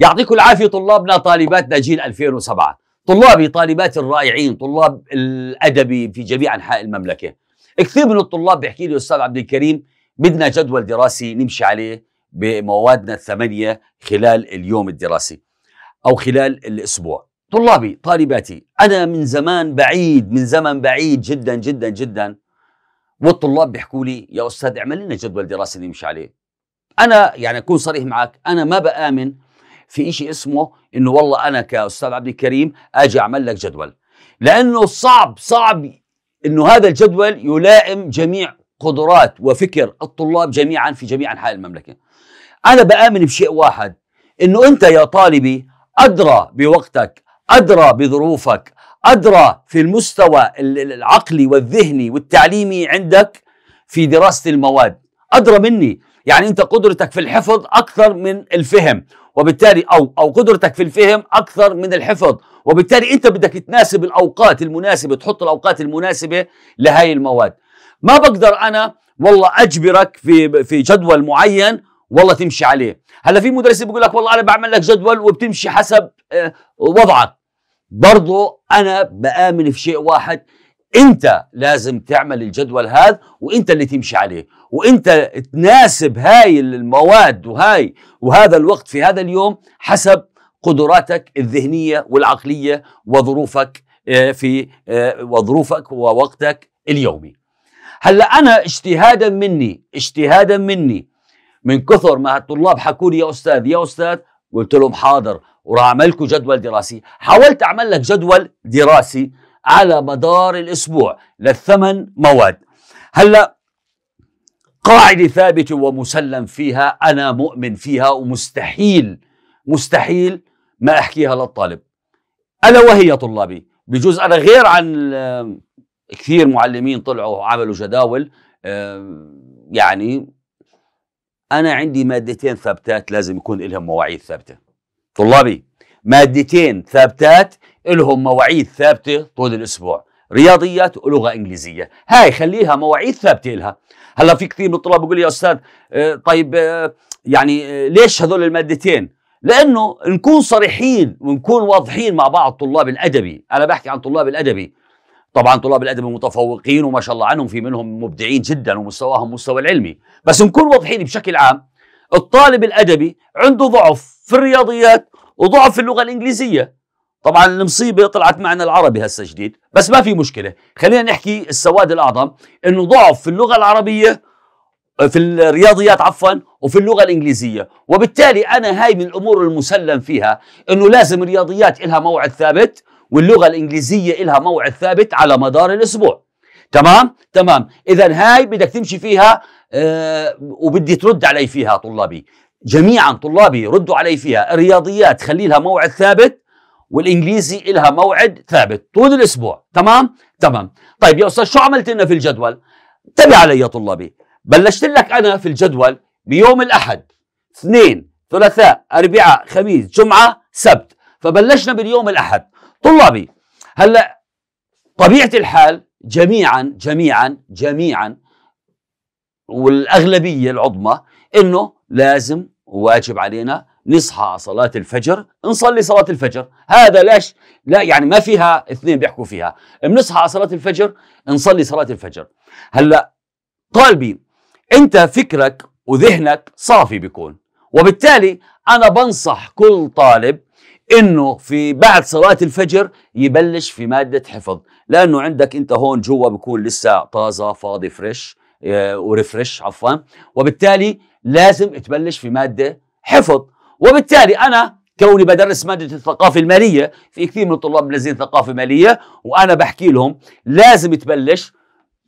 يعطيكم العافيه طلابنا طالباتنا جيل 2007 طلابي طالبات الرائعين طلاب الادبي في جميع انحاء المملكه كثير من الطلاب بيحكي لي استاذ عبد الكريم بدنا جدول دراسي نمشي عليه بموادنا الثمانيه خلال اليوم الدراسي او خلال الاسبوع طلابي طالباتي انا من زمان بعيد من زمن بعيد جدا جدا جدا والطلاب بيحكوا لي يا استاذ اعمل لنا جدول دراسي نمشي عليه انا يعني اكون صريح معك انا ما بامن في شيء اسمه انه والله انا كاستاذ عبد الكريم اجي اعمل لك جدول لانه صعب صعب انه هذا الجدول يلائم جميع قدرات وفكر الطلاب جميعا في جميع انحاء المملكه انا بامن بشيء واحد انه انت يا طالبي ادرى بوقتك ادرى بظروفك ادرى في المستوى العقلي والذهني والتعليمي عندك في دراسه المواد ادرى مني يعني انت قدرتك في الحفظ اكثر من الفهم وبالتالي او او قدرتك في الفهم اكثر من الحفظ وبالتالي انت بدك تناسب الاوقات المناسبه تحط الاوقات المناسبه لهي المواد ما بقدر انا والله اجبرك في في جدول معين والله تمشي عليه هلا في مدرس بيقول لك والله انا بعمل لك جدول وبتمشي حسب آه، وضعك برضه انا بامن في شيء واحد انت لازم تعمل الجدول هذا وانت اللي تمشي عليه وانت تناسب هاي المواد وهاي وهذا الوقت في هذا اليوم حسب قدراتك الذهنيه والعقليه وظروفك آه، في آه، وظروفك ووقتك اليومي هلا انا اجتهادا مني اجتهادا مني من كثر ما الطلاب حكوا لي يا استاذ يا استاذ قلت لهم حاضر وراح اعمل لكم جدول دراسي حاولت اعمل لك جدول دراسي على مدار الاسبوع للثمان مواد هلا قاعدة ثابتة ومسلم فيها أنا مؤمن فيها ومستحيل مستحيل ما أحكيها للطالب ألا وهي طلابي بجوز أنا غير عن آه، كثير معلمين طلعوا وعملوا جداول آه، يعني أنا عندي مادتين ثابتات لازم يكون لهم مواعيد ثابتة طلابي مادتين ثابتات لهم مواعيد ثابتة طول الأسبوع رياضيات ولغه انجليزيه هاي خليها مواعيد ثابته لها هلا في كثير من الطلاب بيقول يا استاذ آه، طيب آه، يعني آه، ليش هذول المادتين لانه نكون صريحين ونكون واضحين مع بعض طلاب الادبي انا بحكي عن طلاب الادبي طبعا طلاب الادب متفوقين وما شاء الله عنهم في منهم مبدعين جدا ومستواهم مستوى العلمي بس نكون واضحين بشكل عام الطالب الادبي عنده ضعف في الرياضيات وضعف في اللغه الانجليزيه طبعا المصيبه طلعت معنا العربي هسه جديد بس ما في مشكله خلينا نحكي السواد الاعظم انه ضعف في اللغه العربيه في الرياضيات عفوا وفي اللغه الانجليزيه وبالتالي انا هاي من الامور المسلم فيها انه لازم الرياضيات إلها موعد ثابت واللغه الانجليزيه إلها موعد ثابت على مدار الاسبوع تمام تمام اذا هاي بدك تمشي فيها أه وبدي ترد علي فيها طلابي جميعا طلابي ردوا علي فيها الرياضيات خلي لها موعد ثابت والانجليزي إلها موعد ثابت طول الاسبوع تمام تمام طيب يا استاذ شو عملت لنا في الجدول تبع علي يا طلابي بلشت لك انا في الجدول بيوم الاحد اثنين ثلاثاء اربعاء خميس جمعه سبت فبلشنا باليوم الاحد طلابي هلا طبيعه الحال جميعا جميعا جميعا والاغلبيه العظمى انه لازم واجب علينا نصحى صلاة الفجر نصلي صلاة الفجر هذا ليش لا يعني ما فيها اثنين بيحكوا فيها بنصحى صلاة الفجر نصلي صلاة الفجر هلا طالبي انت فكرك وذهنك صافي بيكون وبالتالي انا بنصح كل طالب انه في بعد صلاه الفجر يبلش في ماده حفظ لانه عندك انت هون جوا بكون لسه طازه فاضي فريش آه، وريفرش عفوا وبالتالي لازم تبلش في ماده حفظ وبالتالي أنا كوني بدرس مادة الثقافة المالية في كثير من الطلاب منزلين ثقافة مالية وأنا بحكي لهم لازم تبلش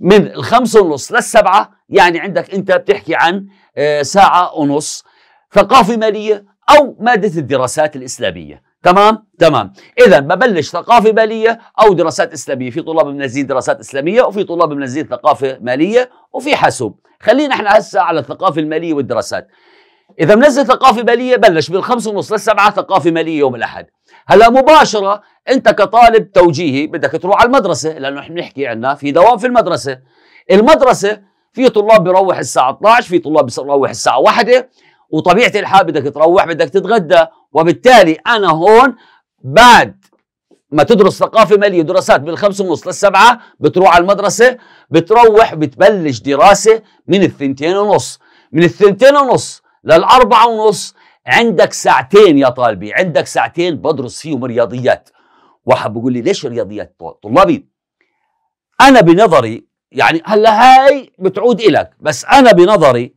من الخمسة ونص للسبعة يعني عندك أنت بتحكي عن آه، ساعة ونص ثقافة مالية أو مادة الدراسات الإسلامية تمام تمام اذا ببلش ثقافه ماليه او دراسات اسلاميه في طلاب منزلين دراسات اسلاميه وفي طلاب منزلين ثقافه ماليه وفي حاسوب خلينا احنا هسه على الثقافه الماليه والدراسات اذا منزل ثقافه ماليه بلش بالخمسة ونص للسبعة ثقافه ماليه يوم الاحد هلا مباشره انت كطالب توجيهي بدك تروح على المدرسه لانه احنا بنحكي عنا في دوام في المدرسه المدرسه في طلاب بيروح الساعه 12 في طلاب بيروح الساعه 1 وطبيعه الحال بدك تروح بدك تتغدى وبالتالي انا هون بعد ما تدرس ثقافة مالية دراسات بالخمسة ونص للسبعة بتروح على المدرسة بتروح بتبلش دراسة من الثنتين ونص من الثنتين ونص للأربعة ونص عندك ساعتين يا طالبي عندك ساعتين بدرس فيهم رياضيات واحد بقول لي ليش رياضيات طلابي أنا بنظري يعني هلا هاي بتعود إلك بس أنا بنظري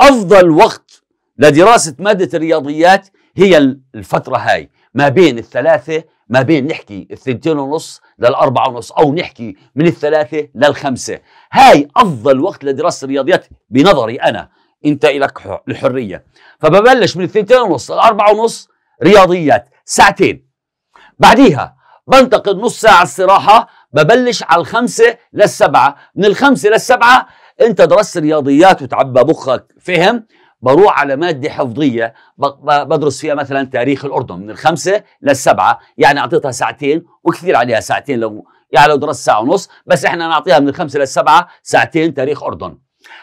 أفضل وقت لدراسة مادة الرياضيات هي الفترة هاي ما بين الثلاثة ما بين نحكي الثنتين ونص للأربعة ونص أو نحكي من الثلاثة للخمسة هاي أفضل وقت لدراسة الرياضيات بنظري أنا انت لك الحريه فببلش من الثنتين ونص الاربعه ونص رياضيات ساعتين بعديها بنتقل نص ساعه استراحه ببلش على الخمسه للسبعه من الخمسه للسبعه انت درست رياضيات وتعبى مخك فهم بروح على ماده حفظيه بدرس فيها مثلا تاريخ الاردن من الخمسه للسبعه يعني اعطيتها ساعتين وكثير عليها ساعتين لو يعني لو درست ساعه ونص بس احنا نعطيها من الخمسه للسبعه ساعتين تاريخ اردن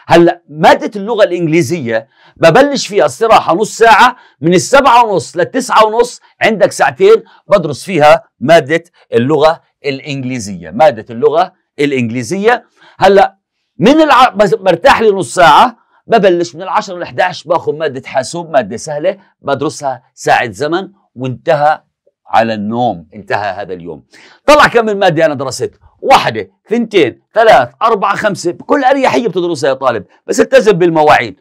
هلا ماده اللغه الانجليزيه ببلش فيها استراحه نص ساعه من السبعة ونص للتسعة ونص عندك ساعتين بدرس فيها ماده اللغه الانجليزيه ماده اللغه الانجليزيه هلا من الع... برتاح لي نص ساعه ببلش من العشرة ل 11 باخذ ماده حاسوب ماده سهله بدرسها ساعه زمن وانتهى على النوم انتهى هذا اليوم طلع كم من ماده انا درست واحدة ثنتين ثلاث أربعة خمسة بكل أريحية بتدرسها يا طالب بس التزم بالمواعيد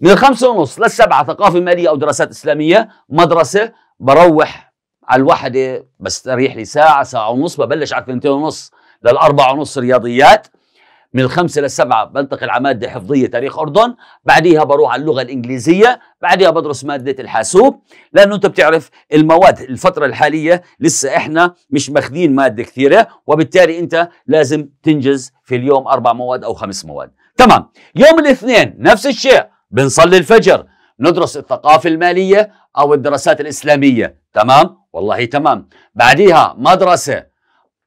من الخمسة ونص للسبعة ثقافة مالية أو دراسات إسلامية مدرسة بروح على الواحدة بستريح لي ساعة ساعة ونص ببلش على الثنتين ونص للأربعة ونص رياضيات من الخمسة للسبعة بنتقل على مادة حفظية تاريخ أردن بعديها بروح على اللغة الإنجليزية بعديها بدرس مادة الحاسوب لأنه أنت بتعرف المواد الفترة الحالية لسه إحنا مش ماخذين مادة كثيرة وبالتالي أنت لازم تنجز في اليوم أربع مواد أو خمس مواد تمام يوم الاثنين نفس الشيء بنصلي الفجر ندرس الثقافة المالية أو الدراسات الإسلامية تمام والله تمام بعديها مدرسة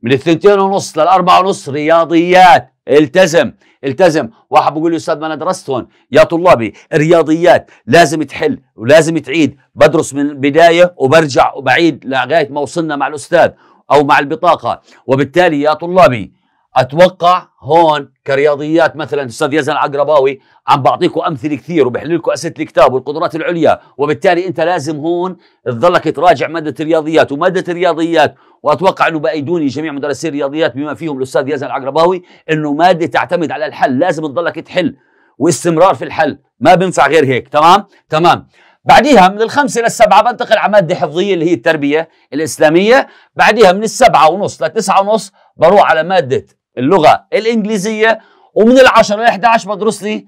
من الثنتين ونص للأربعة ونص رياضيات التزم التزم واحد بيقول لي استاذ ما انا درست هون يا طلابي الرياضيات لازم تحل ولازم تعيد بدرس من البدايه وبرجع وبعيد لغايه ما وصلنا مع الاستاذ او مع البطاقه وبالتالي يا طلابي اتوقع هون كرياضيات مثلا استاذ يزن العقرباوي عم بعطيكم امثله كثير وبحل لكم اسئله الكتاب والقدرات العليا وبالتالي انت لازم هون تضلك تراجع ماده الرياضيات وماده الرياضيات واتوقع انه بايدوني جميع مدرسي الرياضيات بما فيهم الاستاذ يزن العقرباوي انه ماده تعتمد على الحل لازم تضلك تحل واستمرار في الحل ما بينفع غير هيك تمام تمام بعديها من الخمسة للسبعة بنتقل على مادة حفظية اللي هي التربية الإسلامية بعديها من السبعة ونص لتسعة ونص بروح على مادة اللغه الانجليزيه ومن العشرة ل 11 بدرس لي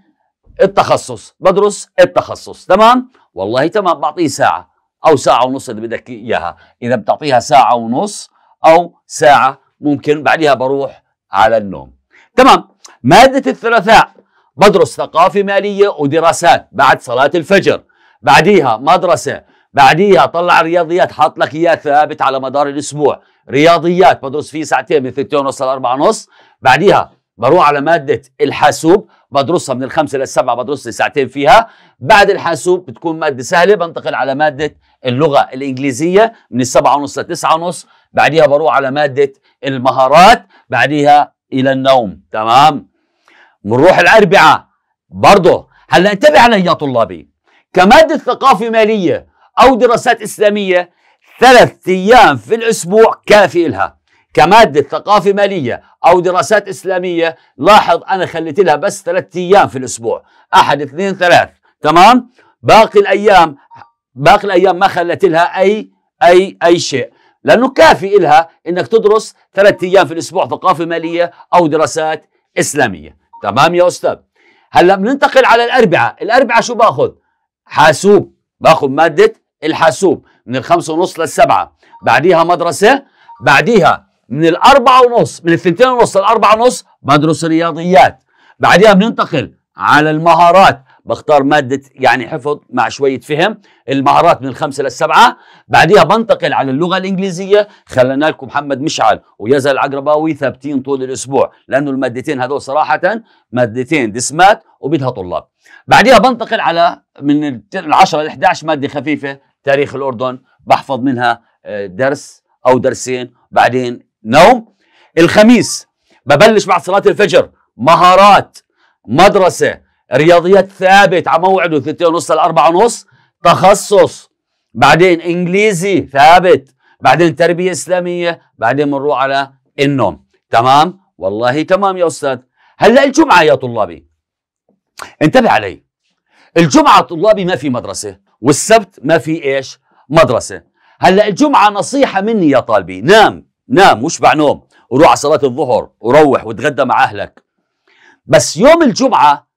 التخصص بدرس التخصص تمام والله تمام بعطيه ساعه او ساعه ونص اللي بدك اياها اذا بتعطيها ساعه ونص او ساعه ممكن بعدها بروح على النوم تمام ماده الثلاثاء بدرس ثقافه ماليه ودراسات بعد صلاه الفجر بعديها مدرسه بعديها طلع رياضيات حاط لك اياه ثابت على مدار الاسبوع رياضيات بدرس فيه ساعتين من 2 ونص ل 4 ونص بعديها بروح على مادة الحاسوب بدرسها من الخمسة للسبعة بدرس لي ساعتين فيها بعد الحاسوب بتكون مادة سهلة بنتقل على مادة اللغة الإنجليزية من السبعة ونص لتسعة ونص بعديها بروح على مادة المهارات بعديها إلى النوم تمام بنروح الأربعة برضه هلا انتبه علي يا طلابي كمادة ثقافة مالية أو دراسات إسلامية ثلاث أيام في الأسبوع كافي إلها كمادة ثقافة مالية أو دراسات إسلامية لاحظ أنا خليت لها بس ثلاث أيام في الأسبوع أحد اثنين ثلاث تمام باقي الأيام باقي الأيام ما خليت لها أي أي أي شيء لأنه كافي إلها إنك تدرس ثلاث أيام في الأسبوع ثقافة مالية أو دراسات إسلامية تمام يا أستاذ هلا بننتقل على الأربعة الأربعة شو باخذ حاسوب باخذ مادة الحاسوب من الخمسة ونص للسبعة بعديها مدرسة بعديها من الأربعة ونص من الثنتين ونص للأربعة ونص بدرس رياضيات بعديها بننتقل على المهارات بختار مادة يعني حفظ مع شوية فهم المهارات من الخمسة للسبعة بعديها بنتقل على اللغة الإنجليزية خلنا لكم محمد مشعل ويزا العقرباوي ثابتين طول الأسبوع لأنه المادتين هذول صراحة مادتين دسمات وبدها طلاب بعديها بنتقل على من العشرة ل 11 مادة خفيفة تاريخ الأردن بحفظ منها آه، درس أو درسين بعدين نوم الخميس ببلش بعد صلاة الفجر مهارات مدرسة رياضيات ثابت على موعده ثلاثة ونص ل ونص تخصص بعدين انجليزي ثابت بعدين تربية إسلامية بعدين بنروح على النوم تمام والله تمام يا أستاذ هلا الجمعة يا طلابي انتبه علي الجمعة طلابي ما في مدرسة والسبت ما في إيش مدرسة هلأ الجمعة نصيحة مني يا طالبي نام نام واشبع نوم وروح على صلاة الظهر وروح وتغدى مع أهلك بس يوم الجمعة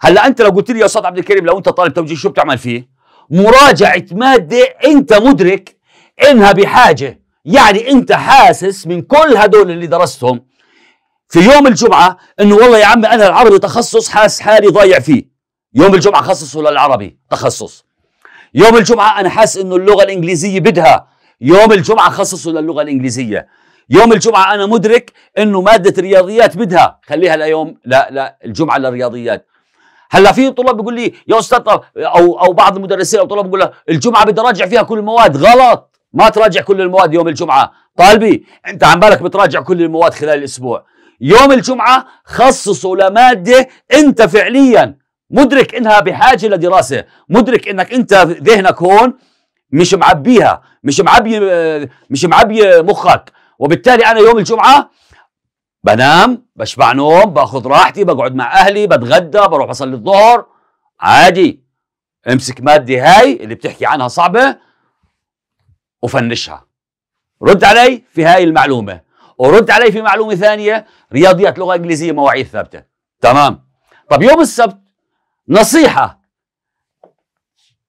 هلأ أنت لو قلت لي يا أستاذ عبد الكريم لو أنت طالب توجيه شو بتعمل فيه مراجعة مادة أنت مدرك إنها بحاجة يعني أنت حاسس من كل هدول اللي درستهم في يوم الجمعة إنه والله يا عمي أنا العربي تخصص حاس حالي ضايع فيه يوم الجمعه خصصه للعربي تخصص يوم الجمعه انا حاسس انه اللغه الانجليزيه بدها يوم الجمعه خصصه للغه الانجليزيه يوم الجمعه انا مدرك انه ماده الرياضيات بدها خليها ليوم لا لا الجمعه للرياضيات هلا في طلاب بيقول لي يا استاذ او او بعض المدرسين او طلاب بيقول لها الجمعه بدي اراجع فيها كل المواد غلط ما تراجع كل المواد يوم الجمعه طالبي انت عم بالك بتراجع كل المواد خلال الاسبوع يوم الجمعه خصصه لماده انت فعليا مدرك انها بحاجه لدراسه مدرك انك انت ذهنك هون مش معبيها مش معبي مش معبي مخك وبالتالي انا يوم الجمعه بنام بشبع نوم باخذ راحتي بقعد مع اهلي بتغدى بروح بصلي الظهر عادي امسك ماده هاي اللي بتحكي عنها صعبه وفنشها رد علي في هاي المعلومه ورد علي في معلومه ثانيه رياضيات لغه انجليزيه مواعيد ثابته تمام طب يوم السبت نصيحة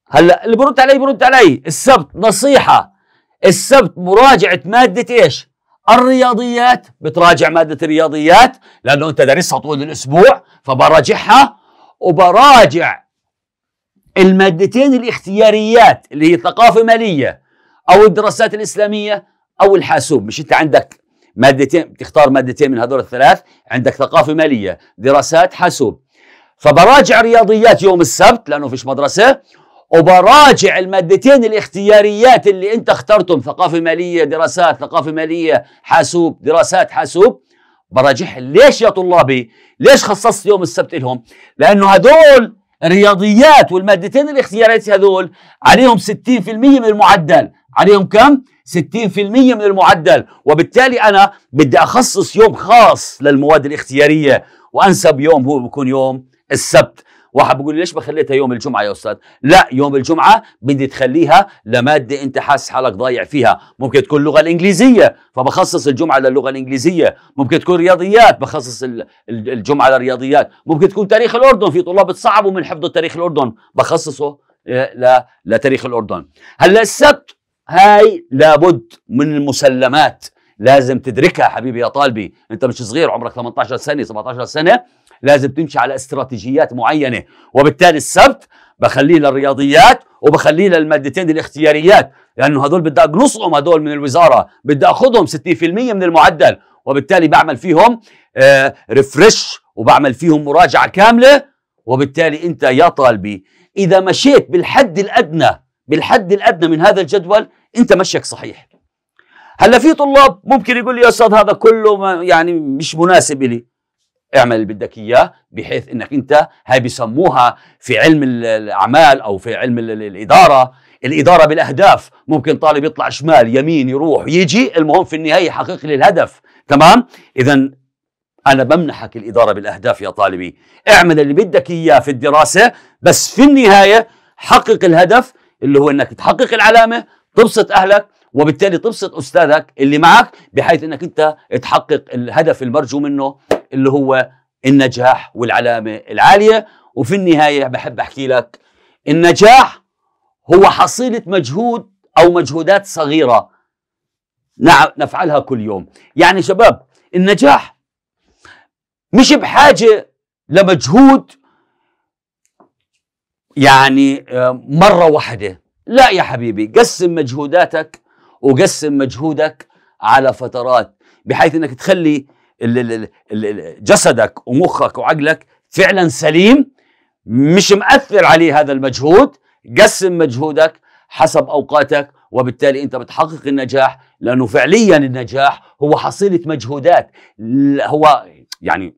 هلا اللي برد علي برد علي السبت نصيحة السبت مراجعة مادة ايش؟ الرياضيات بتراجع مادة الرياضيات لأنه أنت دارسها طول الأسبوع فبراجعها وبراجع المادتين الاختياريات اللي هي ثقافة مالية أو الدراسات الإسلامية أو الحاسوب مش أنت عندك مادتين بتختار مادتين من هذول الثلاث عندك ثقافة مالية دراسات حاسوب فبراجع رياضيات يوم السبت لانه فيش مدرسه وبراجع المادتين الاختياريات اللي انت اخترتهم ثقافه ماليه دراسات ثقافه ماليه حاسوب دراسات حاسوب براجعها ليش يا طلابي ليش خصصت يوم السبت لهم لانه هذول الرياضيات والمادتين الاختياريات هذول عليهم 60% من المعدل عليهم كم 60% من المعدل وبالتالي انا بدي اخصص يوم خاص للمواد الاختياريه وانسب يوم هو بيكون يوم السبت واحد بيقول ليش بخليتها يوم الجمعه يا استاذ لا يوم الجمعه بدي تخليها لماده انت حاسس حالك ضايع فيها ممكن تكون اللغه الانجليزيه فبخصص الجمعه للغه الانجليزيه ممكن تكون رياضيات بخصص الجمعه للرياضيات ممكن تكون تاريخ الاردن في طلاب صعبوا من حفظ تاريخ الاردن بخصصه آه، لتاريخ الاردن هلا السبت هاي لابد من المسلمات لازم تدركها حبيبي يا طالبي انت مش صغير عمرك 18 سنه 17 سنه لازم تمشي على استراتيجيات معينه وبالتالي السبت بخليه للرياضيات وبخليه للمادتين الاختياريات لانه هذول بدي اقنصهم هذول من الوزاره بدي اخذهم 60% من المعدل وبالتالي بعمل فيهم آه ريفرش وبعمل فيهم مراجعه كامله وبالتالي انت يا طالبي اذا مشيت بالحد الادنى بالحد الادنى من هذا الجدول انت مشيك صحيح هلا في طلاب ممكن يقول لي يا استاذ هذا كله يعني مش مناسب لي اعمل اللي بدك اياه بحيث انك انت هاي بسموها في علم الاعمال او في علم الاداره الاداره بالاهداف ممكن طالب يطلع شمال يمين يروح يجي المهم في النهايه يحقق لي الهدف تمام اذا انا بمنحك الاداره بالاهداف يا طالبي اعمل اللي بدك اياه في الدراسه بس في النهايه حقق الهدف اللي هو انك تحقق العلامه تبسط اهلك وبالتالي تبسط استاذك اللي معك بحيث انك انت تحقق الهدف المرجو منه اللي هو النجاح والعلامة العالية وفي النهاية بحب أحكي لك النجاح هو حصيلة مجهود أو مجهودات صغيرة نفعلها كل يوم يعني شباب النجاح مش بحاجة لمجهود يعني آه، مرة واحدة لا يا حبيبي قسم مجهوداتك وقسم مجهودك على فترات بحيث انك تخلي جسدك ومخك وعقلك فعلا سليم مش مأثر عليه هذا المجهود قسم مجهودك حسب أوقاتك وبالتالي أنت بتحقق النجاح لأنه فعليا النجاح هو حصيلة مجهودات هو يعني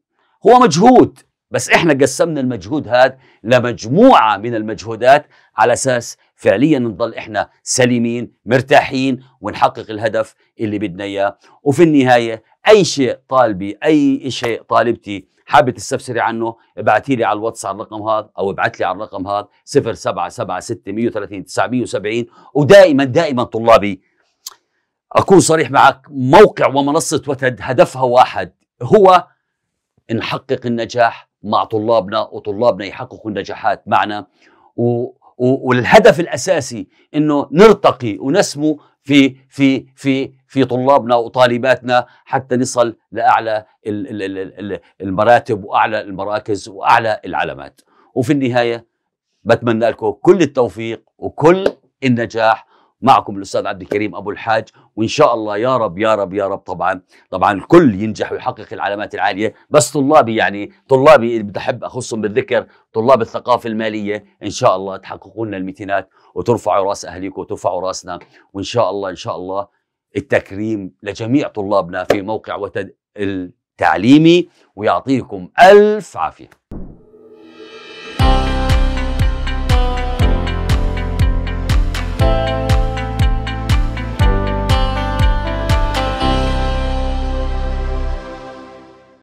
هو مجهود بس احنا قسمنا المجهود هذا لمجموعة من المجهودات على أساس فعليا نضل احنا سليمين مرتاحين ونحقق الهدف اللي بدنا اياه وفي النهاية اي شيء طالبي اي شيء طالبتي حابه تستفسري عنه ابعتي لي على الواتس على الرقم هذا او ابعت لي على الرقم هذا 0776 130 970 ودائما دائما طلابي اكون صريح معك موقع ومنصه وتد هدفها واحد هو نحقق النجاح مع طلابنا وطلابنا يحققوا النجاحات معنا و... و... والهدف الاساسي انه نرتقي ونسمو في في في في طلابنا وطالباتنا حتى نصل لاعلى المراتب واعلى المراكز واعلى العلامات وفي النهايه بتمنى لكم كل التوفيق وكل النجاح معكم الاستاذ عبد الكريم ابو الحاج وان شاء الله يا رب يا رب يا رب طبعا طبعا الكل ينجح ويحقق العلامات العاليه بس طلابي يعني طلابي اللي احب اخصهم بالذكر طلاب الثقافه الماليه ان شاء الله تحققوا لنا الميتينات وترفعوا راس اهاليكم وترفعوا راسنا وان شاء الله ان شاء الله التكريم لجميع طلابنا في موقع وتد التعليمي ويعطيكم الف عافيه